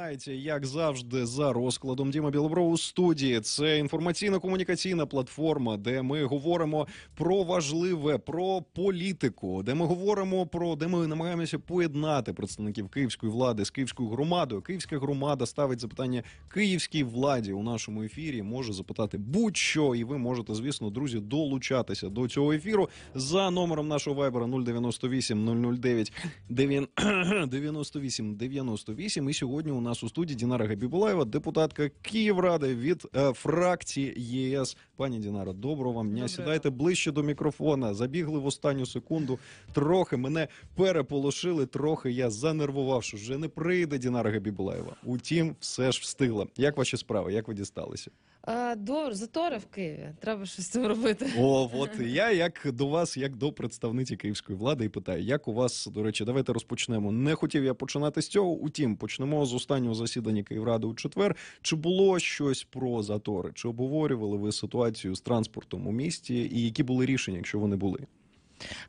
Починається як завжди за розкладом Діма Білобров у студії. Це інформаційно-комунікаційна платформа, де ми говоримо про важливе, про політику, де ми говоримо про де ми намагаємося поєднати представників київської влади з київською громадою. Київська громада ставить запитання київській владі у нашому ефірі. Може запитати будь-що, і ви можете, звісно, друзі, долучатися до цього ефіру за номером нашого вайбера 098 009 98 98. І сьогодні у нас нас у студії Дінара Габібулаєва, депутатка Київради від е, фракції ЄС. Пані Дінара, доброго вам дня. Сідайте ближче до мікрофона. Забігли в останню секунду. Трохи мене переполошили. Трохи я занервував, що вже не прийде Дінара Габібулаєва. Утім, все ж встигла. Як ваші справи? Як ви дісталися? Е, до затори в Києві треба щось цим робити. О, от я як до вас, як до представниці київської влади, і питаю, як у вас до речі, давайте розпочнемо. Не хотів я починати з цього. Утім, почнемо з останнього засідання Київради у четвер. Чи було щось про затори? Чи обговорювали ви ситуацію з транспортом у місті? І які були рішення, якщо вони були?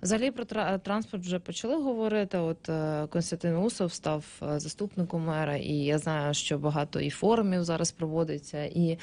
Взагалі про транспорт вже почали говорити. От е, Константин Усов став е, заступником мера, і я знаю, що багато і форумів зараз проводиться, і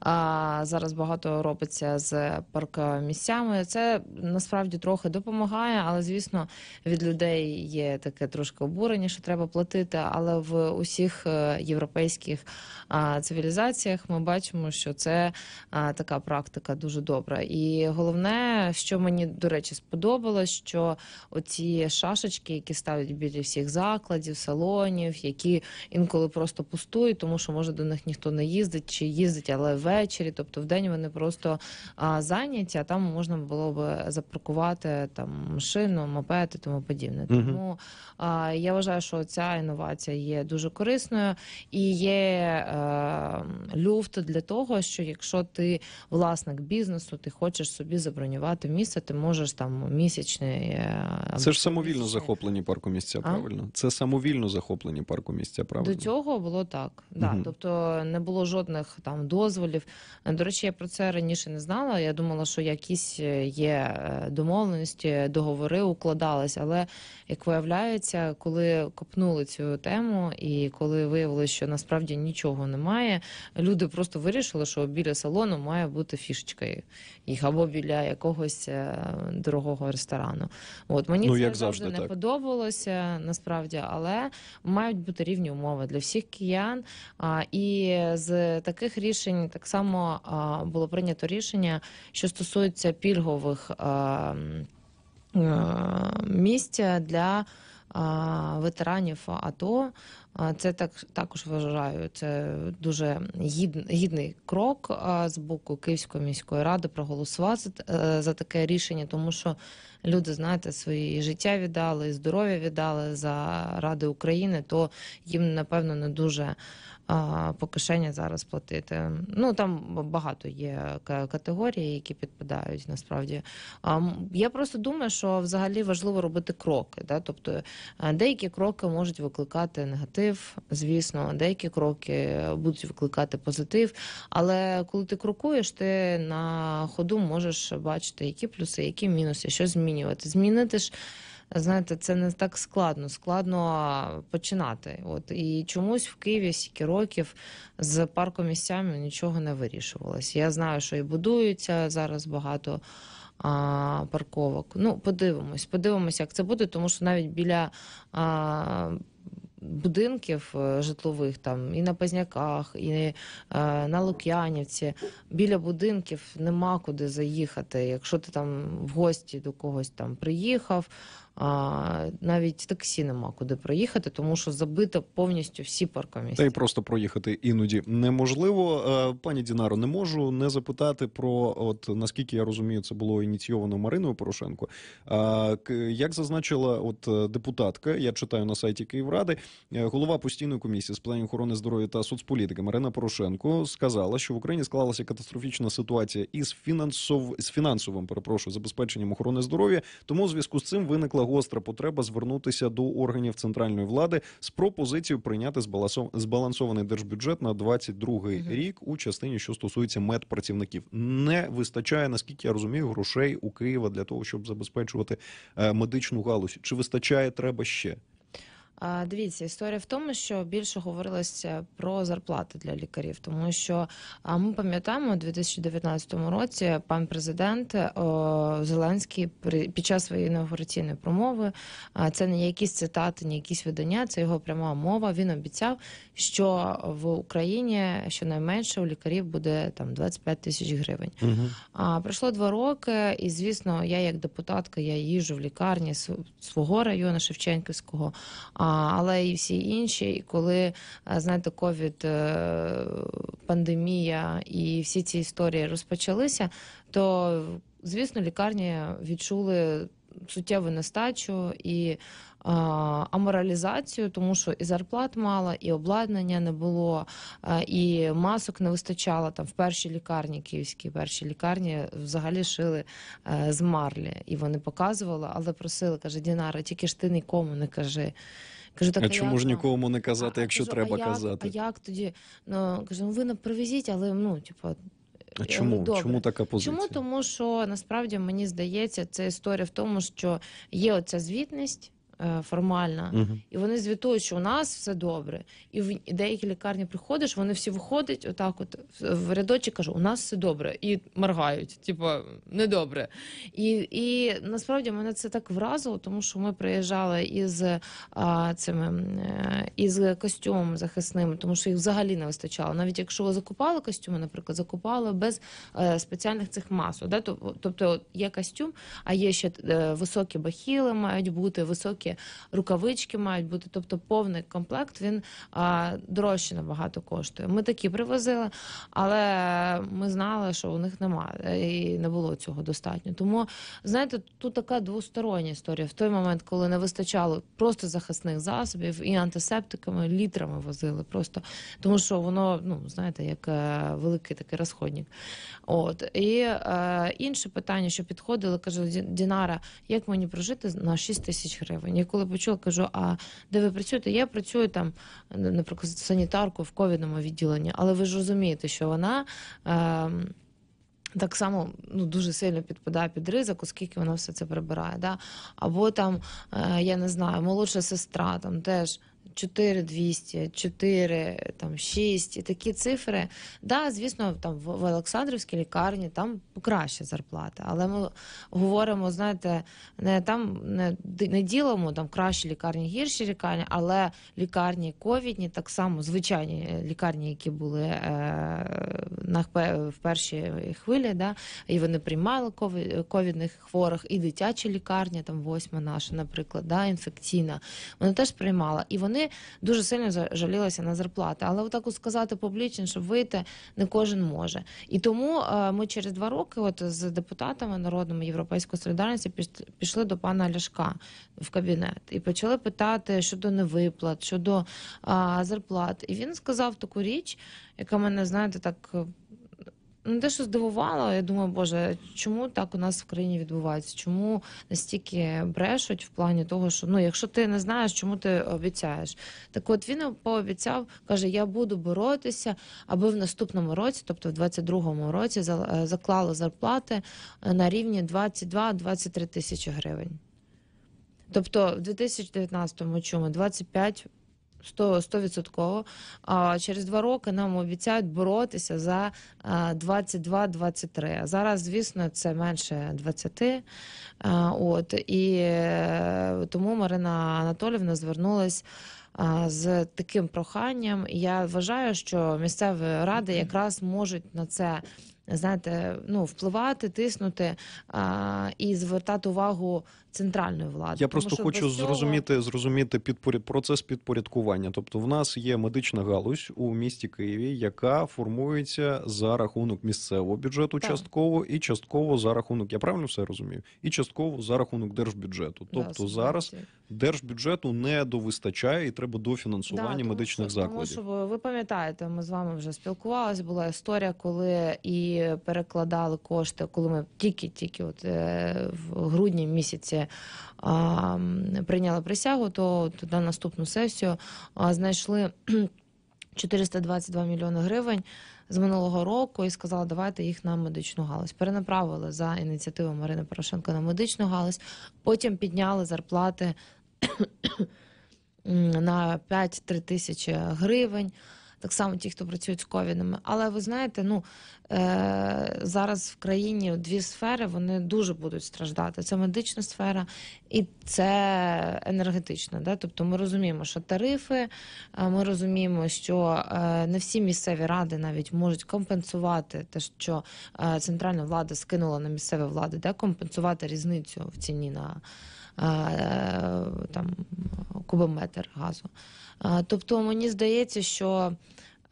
а, е, зараз багато робиться з паркомісцями. Це насправді трохи допомагає, але звісно, від людей є таке трошки обурення, що треба платити. Але в усіх європейських а, цивілізаціях ми бачимо, що це а, така практика дуже добра. І головне, що мені до речі, сподобається сподобалось, що оці шашечки, які ставлять біля всіх закладів, салонів, які інколи просто пустують, тому що може до них ніхто не їздить чи їздить, але ввечері, тобто в день вони просто а, зайняті, а там можна було б запаркувати там машину, мопед і тому подібне. Угу. Тому а, я вважаю, що ця інновація є дуже корисною і є а, е, люфт для того, що якщо ти власник бізнесу, ти хочеш собі забронювати місце, ти можеш там двомісячний. Е, це ж самовільно захоплені парку паркомісця, правильно? Це самовільно захоплені парку місця, правильно? До цього було так. Да. Угу. Тобто не було жодних там дозволів. До речі, я про це раніше не знала. Я думала, що якісь е, є е, домовленості, договори укладались. Але як виявляється, коли копнули цю тему і коли виявили, що насправді нічого немає, люди просто вирішили, що біля салону має бути фішечка їх або біля якогось дорогого ресторану. От мені ну, це як завжди не так. подобалося насправді, але мають бути рівні умови для всіх киян. А, І з таких рішень так само а, було прийнято рішення, що стосується пільгових а, а, місць для. Ветеранів АТО це так також вважаю. Це дуже гідний гідний крок з боку Київської міської ради проголосувати е, за таке рішення, тому що люди, знаєте, свої життя віддали, і здоров'я віддали за ради України, то їм напевно не дуже по кишені зараз платити. Ну там багато є категорій, які підпадають насправді. Я просто думаю, що взагалі важливо робити кроки. Да? Тобто е, деякі кроки можуть викликати негатив, звісно, деякі кроки будуть викликати позитив. Але коли ти крокуєш, ти на ходу можеш бачити, які плюси, які мінуси, що змінювати. Змінити ж знаєте, це не так складно. Складно починати. От і чомусь в Києві стільки років з парком місцями нічого не вирішувалось. Я знаю, що і будуються зараз багато а, парковок. Ну, подивимось, подивимось, як це буде, тому що навіть біля. А, Будинків е, житлових там і на Пазняках, і е, на Лук'янівці. Біля будинків нема куди заїхати. Якщо ти там в гості до когось там приїхав, а, Навіть таксі нема куди проїхати, тому що забито повністю всі паркомісця. Та й просто проїхати іноді неможливо. Е, пані Дінаро, не можу не запитати про от наскільки я розумію, це було ініційовано Мариною Порошенко. А е, Як зазначила от депутатка, я читаю на сайті Київради, е, голова постійної комісії з питань охорони здоров'я та соцполітики Марина Порошенко сказала, що в Україні склалася катастрофічна ситуація із фінансов з фінансовим перепрошую забезпеченням охорони здоров'я. Тому у зв'язку з цим виникла гостра потреба звернутися до органів центральної влади з пропозицією прийняти збалансований держбюджет на 22-й рік у частині, що стосується медпрацівників. Не вистачає наскільки я розумію грошей у Києва для того, щоб забезпечувати е, медичну галузь. Чи вистачає треба ще? А, Дивіться, історія в тому, що більше говорилося про зарплати для лікарів, тому що а ми пам'ятаємо, у 2019 році пан президент о, е, Зеленський під час своєї інаугураційної промови, а це не якісь цитати, не якісь видання, це його пряма мова. Він обіцяв, що в Україні щонайменше у лікарів буде там 25 тисяч гривень. Угу. А пройшло два роки, і звісно, я як депутатка я їжу в лікарні свого району Шевченківського але і всі інші. І коли е, знаєте, ковід, е, пандемія і всі ці історії розпочалися, то звісно лікарні відчули суттєву нестачу і аморалізацію, тому що і зарплат мала, і обладнання не було, і масок не вистачало там в першій лікарні київській першій лікарні взагалі шили е, з марлі, і вони показували, але просили, каже, Дінара, тільки ж ти нікому не кажи. Кажу, так, а, а чому ж нікому не казати, а, якщо кажу, треба а як, казати? А як тоді? Ну кажу, ну ви не привезіть, але ну типу. А е, чому Добре. чому така позиція? Чому тому, що насправді мені здається, це історія в тому, що є оця звітність, Е, формальна, угу. і вони звітують, що у нас все добре. І в деякі лікарні приходиш, вони всі виходять, отак, от в рядочок кажуть, у нас все добре, і моргають, типу, недобре. І і насправді мене це так вразило, тому що ми приїжджали із а, е, цими е, із костюмом захисним, тому що їх взагалі не вистачало. Навіть якщо ви закупали костюми, наприклад, закупали без е, спеціальних цих масок. Да? Тобто є костюм, а є ще е, високі бахіли мають бути високі шапки, рукавички мають бути. Тобто, повний комплект він а, дорожче набагато коштує. Ми такі привозили, але ми знали, що у них немає е, і не було цього достатньо. Тому знаєте, тут така двостороння історія. В той момент, коли не вистачало просто захисних засобів і антисептиками, літрами возили просто, тому що воно, ну знаєте, як е, великий такий розходник. От і е, інше питання, що підходили, каже Дінара, як мені прожити на 6 тисяч гривень. Я коли почула, кажу: а де ви працюєте? Я працюю там, наприклад, санітарку в ковідному відділенні, але ви ж розумієте, що вона. Е, так само ну дуже сильно підпадає під ризик, оскільки вона все це прибирає. Да? Або там, е, я не знаю, молодша сестра там теж 4200, 4, там 6 і такі цифри. Да, звісно, там в Олександрівській лікарні там краща зарплата, але ми говоримо, знаєте, не там не, не ділимо там кращі лікарні, гірші лікарні, але лікарні ковідні, так само звичайні лікарні, які були е, на в першій хвилі, да, і вони приймали ковідних хворих, і дитячі лікарні, там восьма наша, наприклад, да, інфекційна, вона теж приймала. І вони дуже сильно жалілася на зарплати. Але отак сказати публічно, щоб вийти не кожен може. І тому е, ми через два роки, от з депутатами народними європейської солідарності, пішли до пана Ляшка в кабінет і почали питати щодо невиплат, щодо зарплат. І він сказав таку річ, яка мене знаєте так. Ну, не те, що здивувало, я думаю, боже, чому так у нас в країні відбувається? Чому настільки брешуть в плані того, що ну, якщо ти не знаєш, чому ти обіцяєш? Так, от він пообіцяв, каже: Я буду боротися, аби в наступному році, тобто в 22-му році, е, заклали зарплати е, на рівні 22-23 тисячі гривень. Тобто, в 2019 му чому 25 100%. А через два роки нам обіцяють боротися за 22-23. А зараз, звісно, це менше 20. От і е, тому Марина Анатолівна звернулась. З таким проханням я вважаю, що місцеві ради якраз можуть на це знаєте, ну впливати, тиснути а, і звертати увагу центральної влади. Я просто хочу зрозуміти цього... зрозуміти підпоряд процес підпорядкування. Тобто, в нас є медична галузь у місті Києві, яка формується за рахунок місцевого бюджету, так. частково і частково за рахунок. Я правильно все розумію? І частково за рахунок держбюджету. Тобто да, зараз держбюджету не довистачає і треба дофінансування да, медичних тому, закладів. Тому що ви, пам'ятаєте, ми з вами вже спілкувалися. Була історія, коли і перекладали кошти, коли ми тільки тільки от е, в грудні місяці коли а, прийняла присягу, то на наступну сесію а, знайшли 422 мільйони гривень. З минулого року і сказала, давайте їх на медичну галузь. Перенаправили за ініціативою Марини Порошенко на медичну галузь. Потім підняли зарплати на 5-3 тисячі гривень так само ті, хто працюють з ковідами. Але ви знаєте, ну е, зараз в країні дві сфери вони дуже будуть страждати. Це медична сфера і це енергетична. Да? Тобто ми розуміємо, що тарифи, е, ми розуміємо, що е, не всі місцеві ради навіть можуть компенсувати те, що е, центральна влада скинула на місцеві влади, де компенсувати різницю в ціні на там кубометр газу. Тобто мені здається, що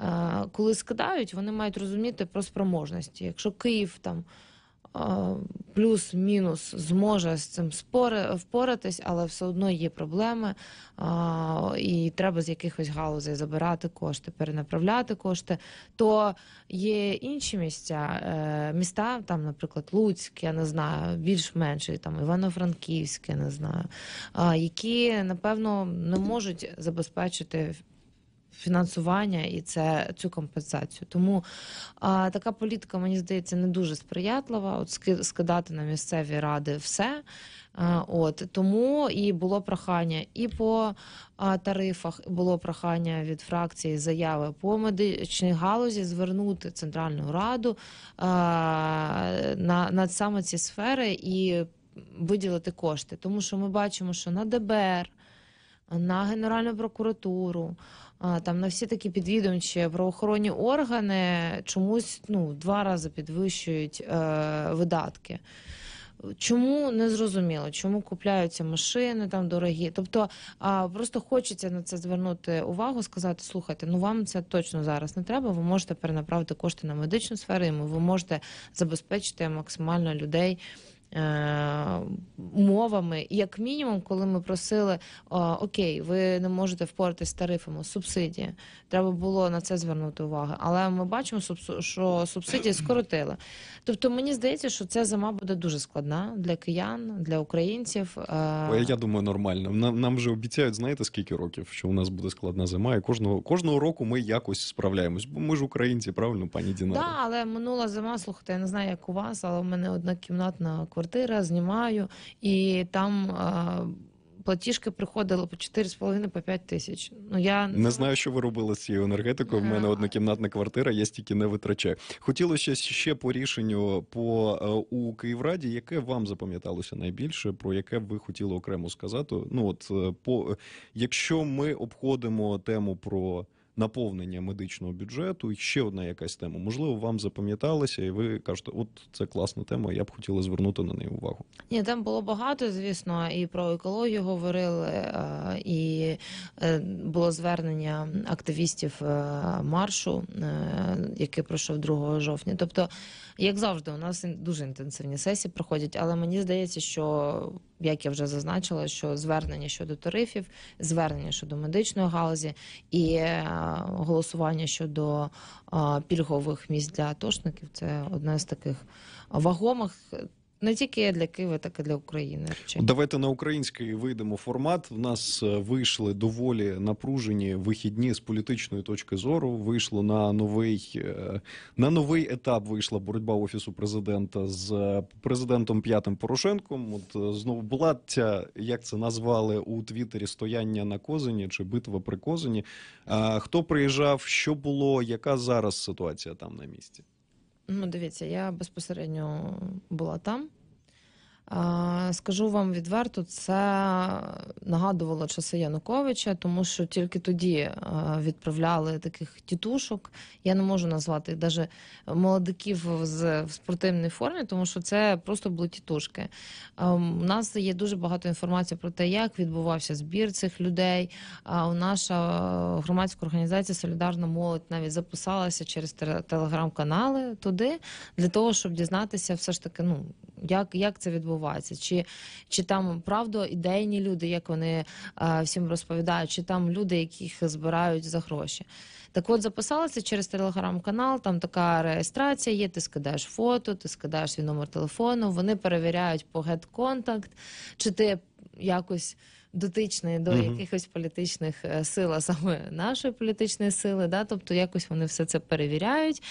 Е, коли скидають, вони мають розуміти про спроможності. Якщо Київ там е, плюс-мінус зможе з цим впоратись, але все одно є проблеми, е, і треба з якихось галузей забирати кошти, перенаправляти кошти, то є інші місця, міста, там, наприклад, Луцьк, я не знаю, більш-менший, там Івано-Франківське, не знаю, які напевно не можуть забезпечити фінансування і це цю компенсацію. Тому а, така політика, мені здається, не дуже сприятлива. От скидати на місцеві ради все. От тому і було прохання і по а, тарифах було прохання від фракції заяви по медичній галузі звернути центральну раду а, на, на саме ці сфери і виділити кошти, тому що ми бачимо, що на ДБР на Генеральну прокуратуру, там на всі такі підвідомчі правоохоронні органи чомусь ну, два рази підвищують е, видатки. Чому не зрозуміло, чому купляються машини там дорогі? Тобто а, просто хочеться на це звернути увагу, сказати: слухайте, ну вам це точно зараз не треба. Ви можете перенаправити кошти на медичну сферу, і ви можете забезпечити максимально людей. Е, мовами, як мінімум, коли ми просили окей, ви не можете впоратись з тарифами, субсидії. Треба було на це звернути увагу. Але ми бачимо, що субсидії скоротили. Тобто, мені здається, що ця зима буде дуже складна для киян, для українців. Е. Я думаю, нормально. Нам нам вже обіцяють, знаєте, скільки років, що у нас буде складна зима, і кожного кожного року ми якось справляємось. Бо ми ж українці, правильно, пані Дінара? Так, да, але минула зима, слухайте, я не знаю, як у вас, але у мене одна кімнатна квартира квартира, знімаю, і там е, платіжки приходили по 4,5 по 5 тисяч. Ну я не знаю, що ви робили з цією енергетикою. В мене однокімнатна квартира, я стільки не витрачаю. Хотілося ще по рішенню по е, у Київраді, яке вам запам'яталося найбільше, про яке ви хотіли окремо сказати. Ну от е, по е, якщо ми обходимо тему про наповнення медичного бюджету. І ще одна якась тема. Можливо, вам запам'яталася, і ви кажете, от це класна тема. Я б хотіла звернути на неї увагу. Ні, там було багато, звісно, і про екологію говорили, е, і е, було звернення активістів е, маршу, який пройшов 2 жовтня. Тобто, як завжди, у нас дуже інтенсивні сесії проходять, але мені здається, що як я вже зазначила, що звернення щодо тарифів, звернення щодо медичної галузі і голосування щодо пільгових місць для атошників. Це одна з таких вагомих не тільки для Києва, так і для України. чи Давайте на український вийдемо формат. В нас е, вийшли доволі напружені вихідні з політичної точки зору. Вийшло на новий е, на новий етап. Вийшла боротьба офісу президента з е, президентом П'ятим Порошенком. От знову була ця, як це назвали у Твіттері, стояння на Козині чи битва при Козині. Хто приїжджав? Що було? Яка зараз ситуація там на місці? Ну, дивіться, я безпосередньо була там. Скажу вам відверто, це нагадувало часи Януковича, тому що тільки тоді е, відправляли таких тітушок. Я не можу назвати їх навіть молодиків з в спортивній формі, тому що це просто були тітушки. Ем, у нас є дуже багато інформації про те, як відбувався збір цих людей. А у наша е, громадська організація Солідарна молодь навіть записалася через телеграм-канали туди для того, щоб дізнатися, все ж таки, ну. Як як це відбувається? Чи чи там правда ідейні люди, як вони е, всім розповідають, чи там люди, яких збирають за гроші? Так от записалася через телеграм-канал, там така реєстрація є, ти скидаєш фото, ти скидаєш свій номер телефону, вони перевіряють по гет-контакт, чи ти якось дотичний до угу. якихось політичних е, сил, а саме нашої політичної сили, да? тобто якось вони все це перевіряють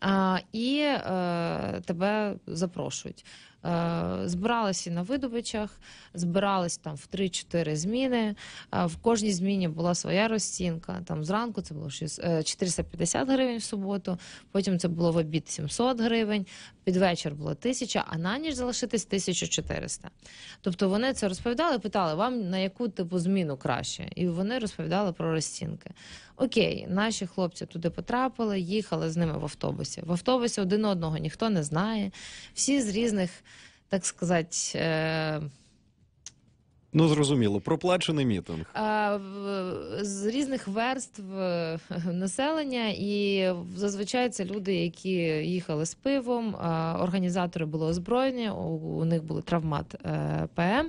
а, і а, е, тебе запрошують. Е, збиралися на видобичах, збирались там в 3-4 зміни. Е, в кожній зміні була своя розцінка. Там зранку це було 450 е, гривень в суботу, потім це було в обід 700 гривень, під вечір було 1000, а на ніч залишитись 1400. Тобто вони це розповідали, питали, вам на яку типу зміну краще? І вони розповідали про розцінки. Окей, наші хлопці туди потрапили, їхали з ними в автобусі. В автобусі один одного ніхто не знає. Всі з різних, так сказати. Е... Ну, зрозуміло, проплачений мітинг е, з різних верств е, населення, і зазвичай це люди, які їхали з пивом. Е, організатори були озброєні. У них були травмат ПМ.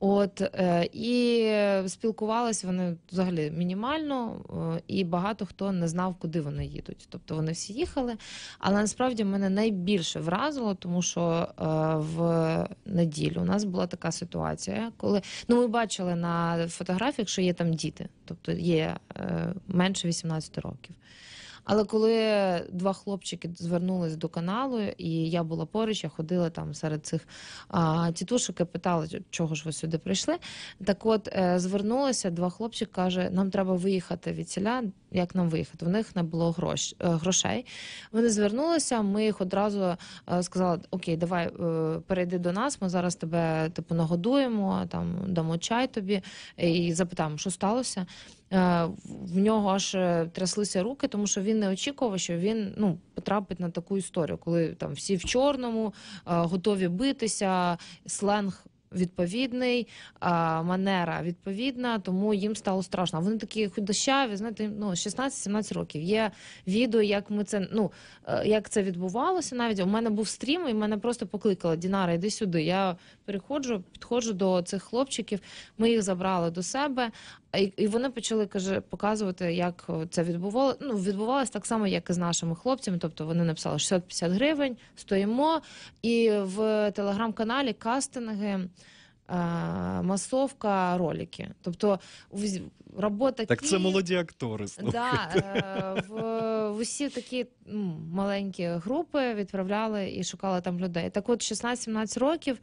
От е, і спілкувались вони взагалі мінімально, е, і багато хто не знав, куди вони їдуть. Тобто вони всі їхали. Але насправді мене найбільше вразило, тому що е, в неділю у нас була така ситуація, коли ну ми бачили на фотографіях, що є там діти, тобто є менше 18 років. Але коли два хлопчики звернулись до каналу, і я була поруч, я ходила там серед цих а, тітушок і питала, чого ж ви сюди прийшли. Так от е, звернулися два хлопчики, каже, нам треба виїхати від сіля. Як нам виїхати? В них не було грош, е, грошей. Вони звернулися, ми їх одразу е, сказали: Окей, давай перейди до нас, ми зараз тебе типу нагодуємо, там дамо чай тобі і запитаємо, що сталося. Е, в нього аж е, тряслися руки, тому що він не очікував, що він ну потрапить на таку історію, коли там всі в чорному е, готові битися, сленг. Відповідний манера відповідна, тому їм стало страшно. Вони такі худощаві, знаєте, ну 16-17 років. Є відео, як ми це ну як це відбувалося. Навіть у мене був стрім, і мене просто покликала Дінара, йди сюди. Я переходжу, підходжу до цих хлопчиків. Ми їх забрали до себе. І вони почали каже показувати, як це відбувалося. Ну відбувалось так само, як і з нашими хлопцями. Тобто вони написали 650 гривень, стоїмо. І в телеграм-каналі кастинги масовка, ролики. Тобто робота так це молоді актори. Да, е, в, в усі такі маленькі групи відправляли і шукали там людей. Так от 16-17 років,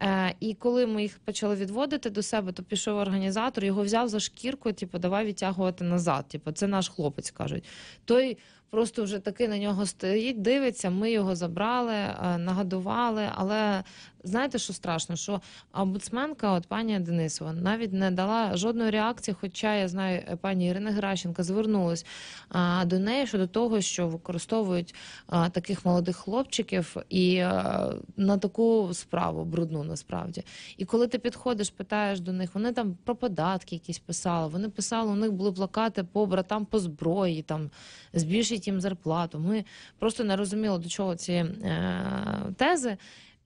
е, і коли ми їх почали відводити до себе, то пішов організатор, його взяв за шкірку, типу, давай відтягувати назад. Типу, це наш хлопець кажуть. Той просто вже таки на нього стоїть, дивиться. Ми його забрали, е, нагадували, але знаєте, що страшно? Що омбудсменка, от пані Денисова, навіть не дала жодної реакції, хоча я знаю, е, пані Ірина Гращенка звернулась а, до неї щодо того, що використовують а, таких молодих хлопчиків і а, е, на таку справу брудну насправді. І коли ти підходиш, питаєш до них, вони там про податки якісь писали. Вони писали, у них були плакати по братам по зброї, там збільшить їм зарплату. Ми просто не розуміли, до чого ці е, тези.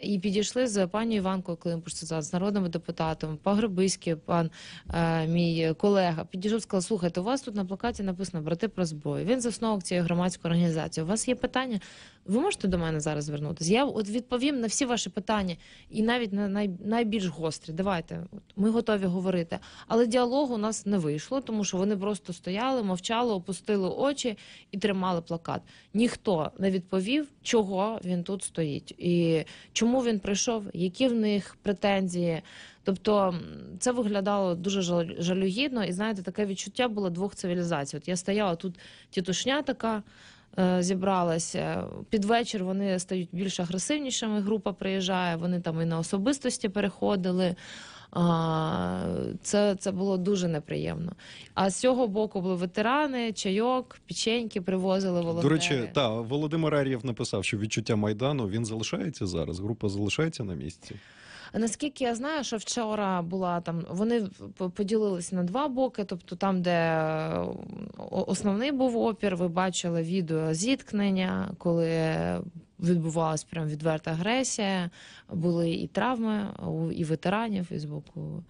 І підійшли з пані Іванкою Климпушцеза з народними депутатами, Пагребиський, пан е, мій колега підійшов, сказав, слухайте, у вас тут на плакаті написано брати про зброю. Він засновок цієї громадської організації. У вас є питання? ви можете до мене зараз звернутися? Я от відповім на всі ваші питання, і навіть на най, найбільш гострі. Давайте, от ми готові говорити. Але діалогу у нас не вийшло, тому що вони просто стояли, мовчали, опустили очі і тримали плакат. Ніхто не відповів, чого він тут стоїть, і чому він прийшов, які в них претензії. Тобто це виглядало дуже жалюгідно, і знаєте, таке відчуття було двох цивілізацій. От я стояла тут тітушня така. Е, зібралася. Під вечір вони стають більш агресивнішими. Група приїжджає, вони там і на особистості переходили. Це це було дуже неприємно. А з цього боку були ветерани, чайок, печеньки привозили волонтери. До речі, та Володимир Ар'єв написав, що відчуття майдану він залишається зараз. Група залишається на місці. Наскільки я знаю, що вчора була там, вони поділилися на два боки, тобто там, де основний був опір, ви бачили відео зіткнення, коли відбувалась прям відверта агресія, були і травми, і ветеранів, і з боку.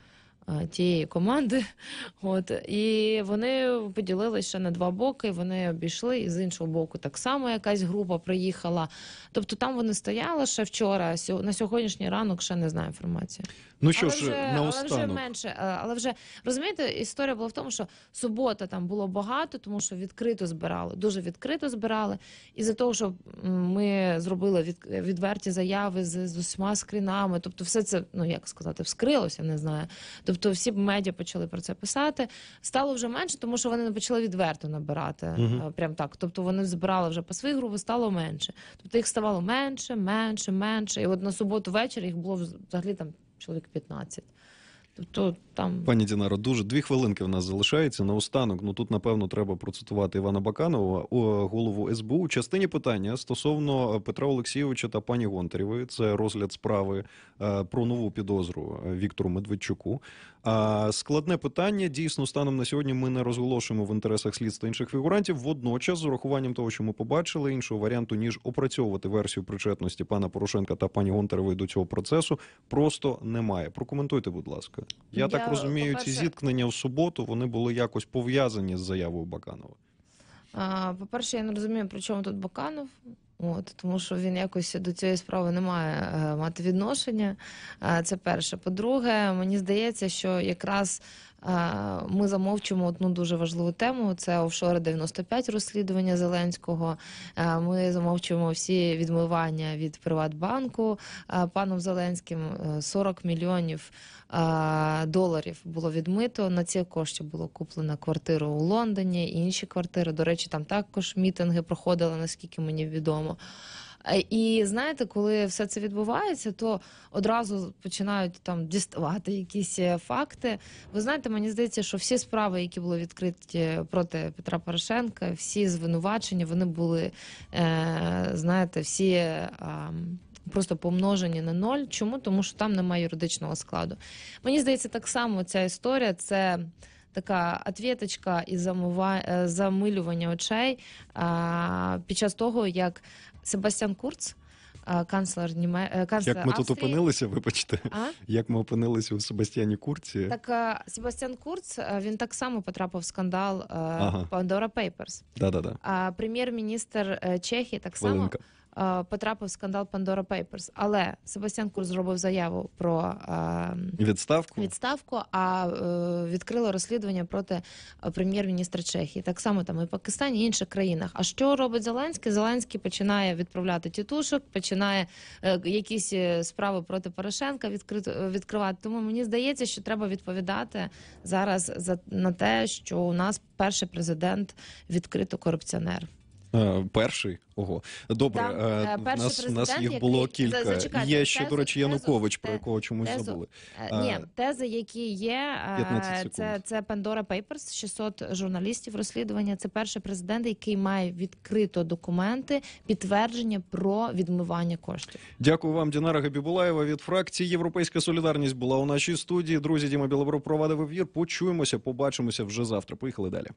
Е, тієї команди. От І вони поділилися ще на два боки, вони обійшли, і з іншого боку так само якась група приїхала. Тобто там вони стояли ще вчора, на сьогоднішній ранок ще не знаю інформації. Ну що але ж, вже, наостанок. але вже менше, е, але вже розумієте, історія була в тому, що субота там було багато, тому що відкрито збирали, дуже відкрито збирали. І за того, що ми зробили від, відверті заяви з, з усіма скрінами, тобто все це, ну як сказати, вскрилося, не знаю. Тобто всі медіа почали про це писати. Стало вже менше, тому що вони не почали відверто набирати. Uh Прям так. Тобто вони збирали вже по своїй групи, стало менше. Тобто їх ставало менше, менше, менше. І от на суботу вечір їх було взагалі там чоловік 15. Тобто там пані Дінаро, дуже дві хвилинки в нас залишається наостанок. Ну тут напевно треба процитувати Івана Баканова, голову СБУ. У частині питання стосовно Петра Олексійовича та пані Гонтарєвої, це розгляд справи е, про нову підозру Віктору Медведчуку. Складне питання дійсно станом на сьогодні ми не розголошуємо в інтересах слідства інших фігурантів. Водночас, з урахуванням того, що ми побачили, іншого варіанту ніж опрацьовувати версію причетності пана Порошенка та пані Гонтаревої до цього процесу, просто немає. Прокоментуйте, будь ласка. Я, Я так розумію, ці зіткнення в суботу вони були якось пов'язані з заявою Баканова. По перше, я не розумію, при чому тут Баканов. От, Тому що він якось до цієї справи не має е, мати відношення. Е, це перше. По-друге, мені здається, що якраз Е, ми замовчимо одну дуже важливу тему: це офшори 95 розслідування Зеленського. Е, ми замовчуємо всі відмивання від Приватбанку е, паном Зеленським. 40 мільйонів доларів було відмито. На ці кошти було куплено квартира у Лондоні і інші квартири. До речі, там також мітинги проходили, наскільки мені відомо. Е, і знаєте, коли все це відбувається, то одразу починають там діставати якісь е, факти. Ви знаєте, мені здається, що всі справи, які були відкриті проти Петра Порошенка, всі звинувачення, вони були, е, знаєте, всі. Е, Просто помножені на ноль. Чому? Тому що там немає юридичного складу. Мені здається, так само ця історія це така отвіточка і е, замилювання очей під час того, як Себастьян Курц. Е, канцлер Німе... Е, канцлер Як ми Австрії. тут опинилися, вибачте, а? як ми опинилися у Себастьяні Курці. Так е, Себастьян Курц він так само потрапив в скандал ага. Pandora Papers. Да-да-да. А прем'єр-міністр Чехії так само Е, потрапив скандал Pandora Papers. Але Себастьян Курс зробив заяву про е, відставку. відставку, а е, відкрило розслідування проти прем'єр-міністра Чехії. Так само там і в Пакистані, і інших країнах. А що робить Зеленський? Зеленський починає відправляти тітушок, починає якісь справи проти Порошенка відкривати. Тому мені здається, що треба відповідати зараз за на те, що у нас перший президент відкрито корупціонер. Е, перший ого добре. Да, у е, е, нас, нас їх було який... кілька. Зачекати, є ще тезу, до речі, Янукович, тезу, про якого чомусь тезу. забули. Ні, тези, які є, це це Пандора Пейперс, 600 журналістів розслідування. Це перший президент, який має відкрито документи підтвердження про відмивання коштів. Дякую вам, Дінара Габібулаєва від фракції Європейська Солідарність була у нашій студії. Друзі, Діма Білобро провадив ефір. Почуємося, побачимося вже завтра. Поїхали далі.